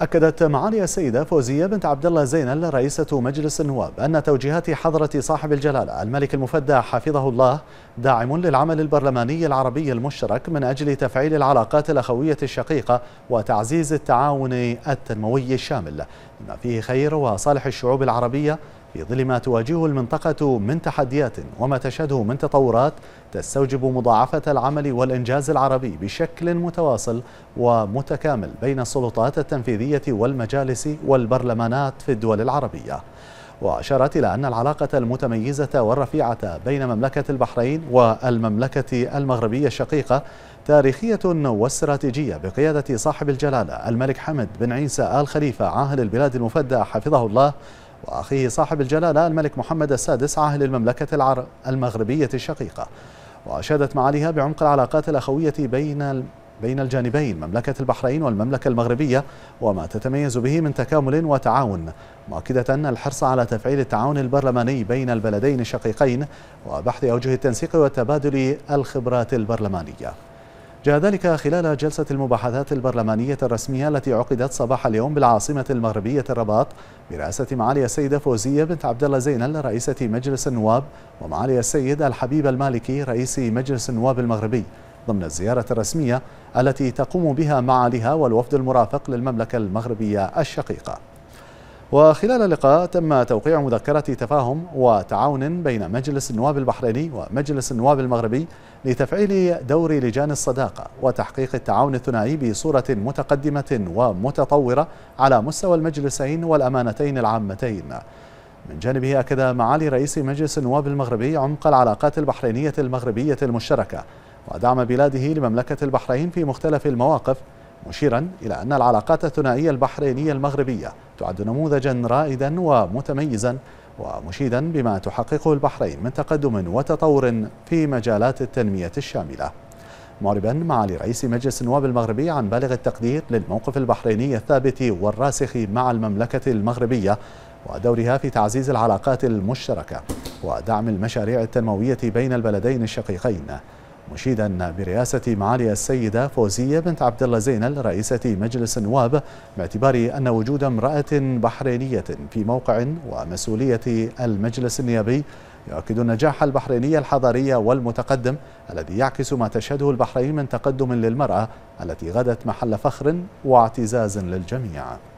أكدت معالي السيدة فوزية بنت عبد الله زينل رئيسة مجلس النواب أن توجيهات حضرة صاحب الجلالة الملك المفدى حفظه الله داعم للعمل البرلماني العربي المشترك من أجل تفعيل العلاقات الأخوية الشقيقة وتعزيز التعاون التنموي الشامل بما فيه خير وصالح الشعوب العربية في ظل ما تواجهه المنطقة من تحديات وما تشهده من تطورات تستوجب مضاعفة العمل والإنجاز العربي بشكل متواصل ومتكامل بين السلطات التنفيذية والمجالس والبرلمانات في الدول العربية وأشارت إلى أن العلاقة المتميزة والرفيعة بين مملكة البحرين والمملكة المغربية الشقيقة تاريخية واستراتيجية بقيادة صاحب الجلالة الملك حمد بن عيسى آل خليفة عاهل البلاد المفدى حفظه الله وأخيه صاحب الجلالة الملك محمد السادس عاهل المملكة العر... المغربية الشقيقة وأشادت معاليها بعمق العلاقات الأخوية بين بين الجانبين مملكة البحرين والمملكة المغربية وما تتميز به من تكامل وتعاون مؤكدة الحرص على تفعيل التعاون البرلماني بين البلدين الشقيقين وبحث أوجه التنسيق وتبادل الخبرات البرلمانية جاء ذلك خلال جلسة المباحثات البرلمانية الرسمية التي عقدت صباح اليوم بالعاصمة المغربية الرباط برئاسة معالي السيدة فوزية بنت عبد الله زينل رئيسة مجلس النواب ومعالي السيد الحبيب المالكي رئيس مجلس النواب المغربي ضمن الزيارة الرسمية التي تقوم بها معاليها والوفد المرافق للمملكة المغربية الشقيقة وخلال اللقاء تم توقيع مذكرة تفاهم وتعاون بين مجلس النواب البحريني ومجلس النواب المغربي لتفعيل دور لجان الصداقة وتحقيق التعاون الثنائي بصورة متقدمة ومتطورة على مستوى المجلسين والأمانتين العامتين من جانبه أكد معالي رئيس مجلس النواب المغربي عمق العلاقات البحرينية المغربية المشتركة ودعم بلاده لمملكة البحرين في مختلف المواقف مشيرا إلى أن العلاقات الثنائية البحرينية المغربية تعد نموذجا رائدا ومتميزا ومشيدا بما تحققه البحرين من تقدم وتطور في مجالات التنمية الشاملة معربا معالي رئيس مجلس النواب المغربي عن بالغ التقدير للموقف البحريني الثابت والراسخ مع المملكة المغربية ودورها في تعزيز العلاقات المشتركة ودعم المشاريع التنموية بين البلدين الشقيقين مشيدا برئاسة معالي السيدة فوزية بنت عبد الله زينل رئيسة مجلس النواب باعتبار أن وجود امرأة بحرينية في موقع ومسؤولية المجلس النيابي يؤكد النجاح البحريني الحضاري والمتقدم الذي يعكس ما تشهده البحرين من تقدم للمرأة التي غدت محل فخر واعتزاز للجميع